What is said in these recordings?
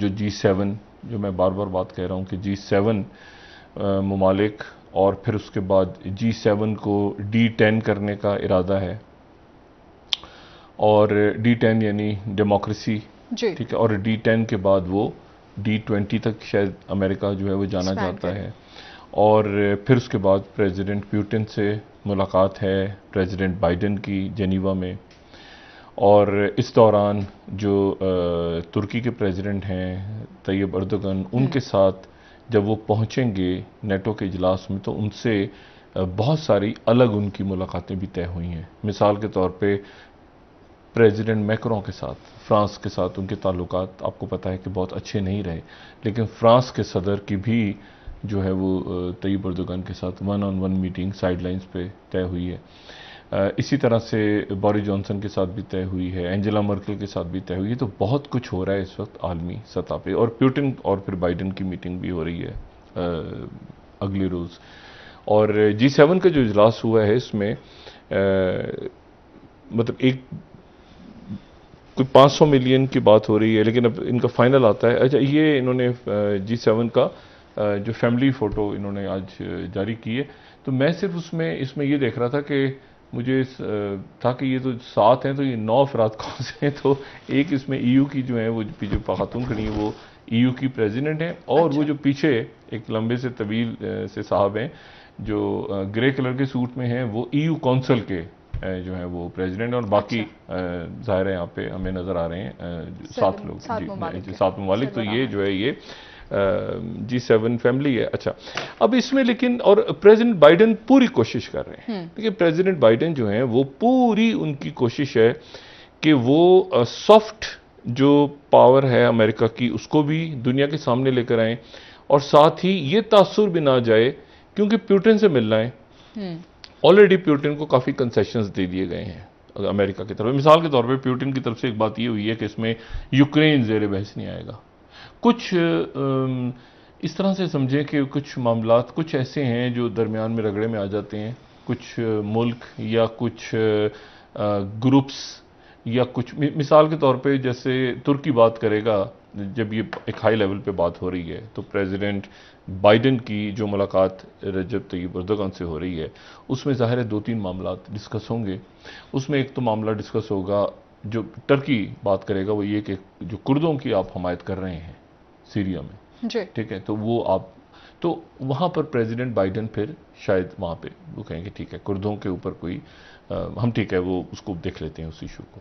जो जी सेवन जो मैं बार बार बात कह रहा हूँ कि जी सेवन ममालिक और फिर उसके बाद जी सेवन को डी टेन करने का इरादा है और डी टेन यानी डेमोक्रेसी ठीक है और डी टेन के बाद वो डी ट्वेंटी तक शायद अमेरिका जो है वो जाना जाता है और फिर उसके बाद प्रेसिडेंट प्यूटिन से मुलाकात है प्रेसिडेंट बाइडेन की जेनीवा में और इस दौरान जो तुर्की के प्रेसिडेंट हैं तैयब अर्दगन हम्म। उनके साथ जब वो पहुँचेंगे नेटो के इजलास में तो उनसे बहुत सारी अलग उनकी मुलाकातें भी तय हुई हैं मिसाल के तौर पे प्रेसिडेंट मैक्रों के साथ फ्रांस के साथ उनके ताल्लुक आपको पता है कि बहुत अच्छे नहीं रहे लेकिन फ्रांस के सदर की भी जो है वो तयब अर्दगन के साथ one on one meeting side पे पर तय हुई है इसी तरह से बोरिस जॉनसन के साथ भी तय हुई है एंजेला मर्कल के साथ भी तय हुई है तो बहुत कुछ हो रहा है इस वक्त आलमी सतह पर और प्यूटिन और फिर बाइडन की मीटिंग भी हो रही है अगले रोज़ और जी सेवन का जो इजलास हुआ है इसमें आ, मतलब एक कोई 500 मिलियन की बात हो रही है लेकिन अब इनका फाइनल आता है अच्छा ये इन्होंने जी सेवन का जो फैमिली फ़ोटो इन्होंने आज जारी की है तो मैं सिर्फ उसमें इसमें ये देख रहा था कि मुझे था कि ये तो सात हैं तो ये नौ अफराद कौन से हैं तो एक इसमें ई e की जो है वो जो खातून खड़ी हैं वो ई e की प्रेजिडेंट हैं और अच्छा। वो जो पीछे एक लंबे से तवील से साहब हैं जो ग्रे कलर के सूट में हैं वो ई e काउंसिल के जो है वो प्रेसिडेंट और बाकी अच्छा। जाहिर है यहाँ पे हमें नज़र आ रहे हैं सात लोग सात ममालिक तो ये जो है ये जी सेवन फैमिली है अच्छा अब इसमें लेकिन और प्रेसिडेंट बाइडन पूरी कोशिश कर रहे हैं हम्म। देखिए प्रेसिडेंट बाइडन जो हैं वो पूरी उनकी कोशिश है कि वो सॉफ्ट जो पावर है अमेरिका की उसको भी दुनिया के सामने लेकर आए और साथ ही ये तासुर भी ना जाए क्योंकि प्यूटन से मिलना है ऑलरेडी हम्म। प्यूटन को काफ़ी कंसेशन दे दिए गए हैं अमेरिका की तरफ मिसाल के तौर पे प्यूटिन की तरफ से एक बात ये हुई है कि इसमें यूक्रेन जेर बहस नहीं आएगा कुछ इस तरह से समझें कि कुछ मामला कुछ ऐसे हैं जो दरमियान में रगड़े में आ जाते हैं कुछ मुल्क या कुछ ग्रुप्स या कुछ मिसाल के तौर पे जैसे तुर्की बात करेगा जब ये एक हाई लेवल पे बात हो रही है तो प्रेसिडेंट बाइडेन की जो मुलाकात रजब तैयब अर्दगान से हो रही है उसमें ज़ाहिर है दो तीन मामला डिस्कस होंगे उसमें एक तो मामला डिस्कस होगा जो टर्की बात करेगा वो ये कि जो कुर्दों की आप हमायत कर रहे हैं सीरिया में ठीक है तो वो आप तो वहाँ पर प्रेसिडेंट बाइडेन फिर शायद वहाँ पे वो कहेंगे ठीक है कुर्दों के ऊपर कोई आ, हम ठीक है वो उसको देख लेते हैं उस इशू को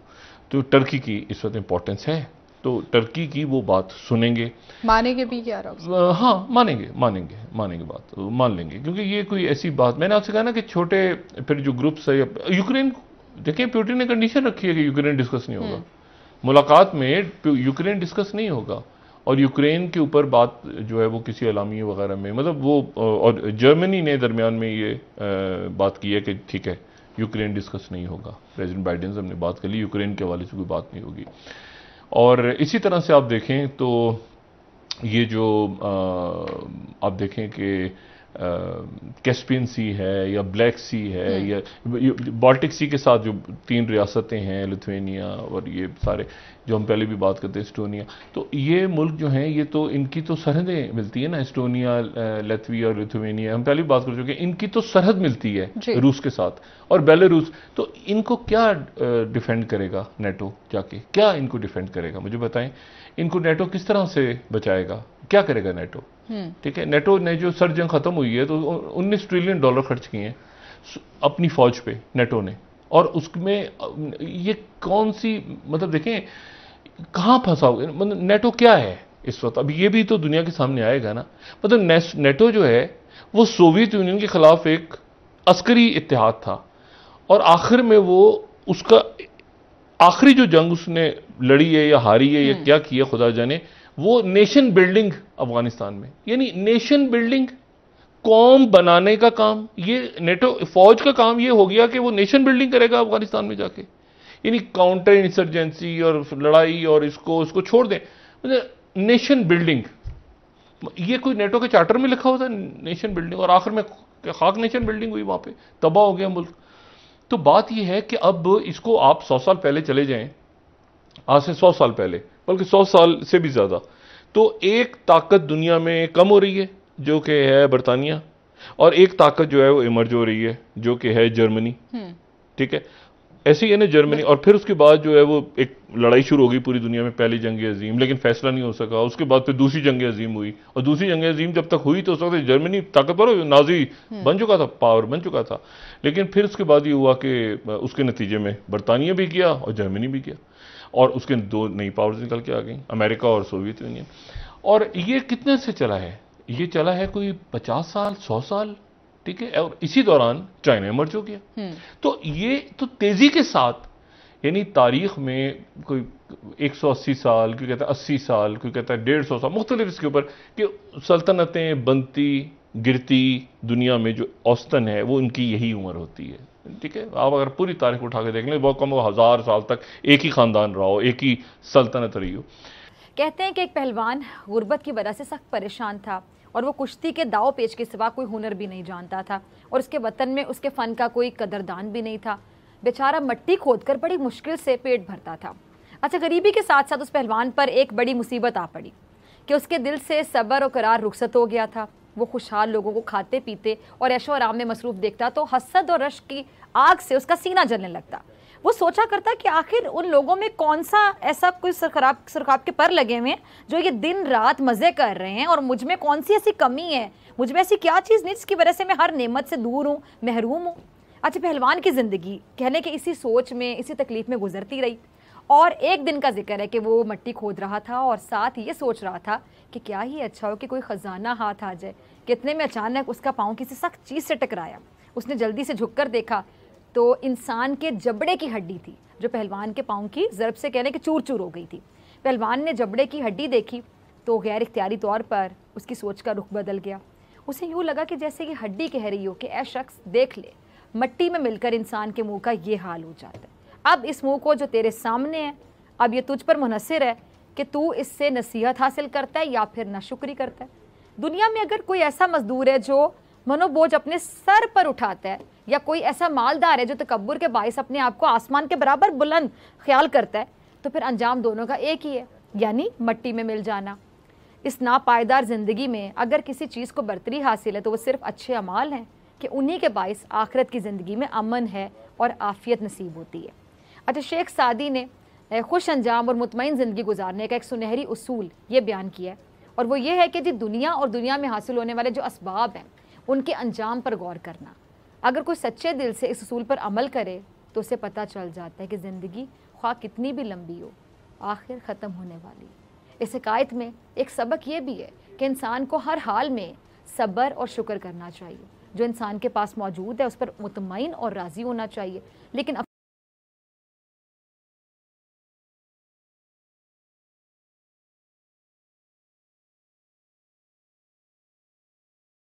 तो टर्की की इस वक्त इंपॉर्टेंस है तो टर्की की वो बात सुनेंगे मानेंगे भी क्या आ, हाँ मानेंगे मानेंगे मानेंगे बात मान लेंगे क्योंकि ये कोई ऐसी बात मैंने आपसे कहा ना कि छोटे फिर जो ग्रुप्स है यूक्रेन देखिए प्यूटिन ने कंडीशन रखी है कि यूक्रेन डिस्कस नहीं होगा हम्म। मुलाकात में यूक्रेन डिस्कस नहीं होगा और यूक्रेन के ऊपर बात जो है वो किसी अलामी वगैरह में मतलब वो और जर्मनी ने दरमियान में ये बात की है कि ठीक है यूक्रेन डिस्कस नहीं होगा प्रेसिडेंट बाइडेन से हमने बात कर ली यूक्रेन के हवाले से कोई बात नहीं होगी और इसी तरह से आप देखें तो ये जो आप देखें कि कैस्पियन सी है या ब्लैक सी है हम्म। या बाल्टिक सी के साथ जो तीन रियासतें हैं लिथुनिया और ये सारे जो हम पहले भी बात करते हैं एस्टोनिया तो ये मुल्क जो हैं ये तो इनकी तो सरहदें मिलती है ना एस्टोनिया लेथविया और लिथुवेनिया हम पहले भी बात कर चुके हैं इनकी तो सरहद मिलती है रूस के साथ और बेलारूस तो इनको क्या डिफेंड करेगा नेटो जाके क्या इनको डिफेंड करेगा मुझे बताएं इनको नेटो किस तरह से बचाएगा क्या करेगा नेटो हम्म। ठीक है नेटो ने जो सर जंग खत्म हुई है तो उन्नीस ट्रिलियन डॉलर खर्च किए हैं अपनी फौज पे नेटो ने और उसमें ये कौन सी मतलब देखें कहाँ फंसा हुआ मतलब नेटो क्या है इस वक्त अब ये भी तो दुनिया के सामने आएगा ना मतलब नेटो जो है वो सोवियत यूनियन के ख़िलाफ़ एक अस्करी इतिहाद था और आखिर में वो उसका आखिरी जो जंग उसने लड़ी है या हारी है या हम्म। क्या किया खुदा जाने वो नेशन बिल्डिंग अफगानिस्तान में यानी नेशन बिल्डिंग कौम बनाने का काम ये नेटो फौज का काम ये हो गया कि वो नेशन बिल्डिंग करेगा अफगानिस्तान में जाके यानी काउंटर इंसर्जेंसी और लड़ाई और इसको उसको छोड़ दें मतलब नेशन बिल्डिंग ये कोई नेटो के चार्टर में लिखा होता है नेशन बिल्डिंग और आखिर में खाक नेशन बिल्डिंग हुई वहाँ पे तबाह हो गया मुल्क तो बात यह है कि अब इसको आप सौ साल पहले चले जाएं आज से सौ साल पहले बल्कि सौ साल से भी ज़्यादा तो एक ताकत दुनिया में कम हो रही है जो कि है बरतानिया और एक ताकत जो है वो इमर्ज हो रही है जो कि है जर्मनी हम्म। ठीक है ऐसी है ना जर्मनी और फिर उसके बाद जो है वो एक लड़ाई शुरू हो गई पूरी दुनिया में पहली जंग अजीम लेकिन फैसला नहीं हो सका उसके बाद फिर दूसरी जंग अजीम हुई और दूसरी जंग अजीम जब तक हुई तो उस वक्त जर्मनी ताकतवर नाजी हम्म। बन चुका था पावर बन चुका था लेकिन फिर उसके बाद ये हुआ कि उसके नतीजे में बरतानिया भी किया और जर्मनी भी किया और उसके दो नई पावर्स निकल के आ गई अमेरिका और सोवियत यूनियन और ये कितने से चला है ये चला है कोई पचास साल सौ साल ठीक है और इसी दौरान चाइना मर्ज हो गया तो ये तो तेजी के साथ यानी तारीख में कोई 180 साल क्यों कहता है अस्सी साल क्यों कहता है डेढ़ सौ साल मुख्तलिफ इसके ऊपर कि सल्तनतें बनती गिरती दुनिया में जो औस्तन है वो इनकी यही उम्र होती है ठीक है आप अगर पूरी तारीख उठा के देख लें बहुत कम वो हज़ार साल तक एक ही ख़ानदान रहा हो एक ही सल्तनत रही हो कहते हैं कि एक पहलवान गुर्बत की वजह से सख्त परेशान था और वो कुश्ती के दाव पेच के सिवा कोई हुनर भी नहीं जानता था और उसके वतन में उसके फ़न का कोई कदरदान भी नहीं था बेचारा मट्टी खोद कर बड़ी मुश्किल से पेट भरता था अच्छा गरीबी के साथ साथ उस पहलवान पर एक बड़ी मुसीबत आ पड़ी कि उसके दिल से सब्र और करार रुखसत हो गया था वो खुशहाल लोगों को खाते पीते और ऐशो आराम में मसरूफ़ देखता तो हसद और रश की आग से उसका सीना जलने लगता वो सोचा करता कि आखिर उन लोगों में कौन सा ऐसा कोई सरखराब सरखराब के पर लगे हुए हैं जो ये दिन रात मज़े कर रहे हैं और मुझ में कौन सी ऐसी कमी है मुझ में ऐसी क्या चीज़ नहीं जिसकी वजह से मैं हर नेमत से दूर हूँ महरूम हूँ अच्छा पहलवान की ज़िंदगी कहने के इसी सोच में इसी तकलीफ़ में गुजरती रही और एक दिन का जिक्र है कि वो मट्टी खोद रहा था और साथ ही ये सोच रहा था कि क्या ही अच्छा हो कि कोई ख़जाना हाथ आ जाए कितने में अचानक उसका पाँव किसी सख्त चीज़ से टकराया उसने जल्दी से झुककर देखा तो इंसान के जबड़े की हड्डी थी जो पहलवान के पाँव की ज़रब से कहने के चूर चूर हो गई थी पहलवान ने जबड़े की हड्डी देखी तो गैर इख्तियारी तौर पर उसकी सोच का रुख बदल गया उसे यूँ लगा कि जैसे कि हड्डी कह रही हो कि ए शख्स देख ले मट्टी में मिलकर इंसान के मुंह का ये हाल हो जाता है अब इस मुंह को जो तेरे सामने है अब ये तुझ पर मुनसर है कि तू इससे नसीहत हासिल करता है या फिर शुक्री करता है दुनिया में अगर कोई ऐसा मजदूर है जो मनोबोझ अपने सर पर उठाता है या कोई ऐसा मालदार है जो तकबर के बायस अपने आप को आसमान के बराबर बुलंद ख्याल करता है तो फिर अंजाम दोनों का एक ही है यानी मट्टी में मिल जाना इस नापायदार ज़िंदगी में अगर किसी चीज़ को बरतरी हासिल है तो वो सिर्फ अच्छे अमाल हैं कि उन्हीं के बायस आखिरत की ज़िंदगी में अमन है और आफ़ियत नसीब होती है अच्छा शेख सादी ने खुश अंजाम और मुतमिन ज़िंदगी गुजारने का एक सुनहरी असूल ये बयान किया है और वो ये है कि जी दुनिया और दुनिया में हासिल होने वाले जो इसबाब हैं उनके अंजाम पर गौर करना अगर कोई सच्चे दिल से इस असूल पर अमल करे तो उसे पता चल जाता है कि ज़िंदगी ख्वा कितनी भी लंबी हो आखिर ख़त्म होने वाली इस शिकायत में एक सबक ये भी है कि इंसान को हर हाल में सब्र और शुक्र करना चाहिए जो इंसान के पास मौजूद है उस पर मुतमिन और राज़ी होना चाहिए लेकिन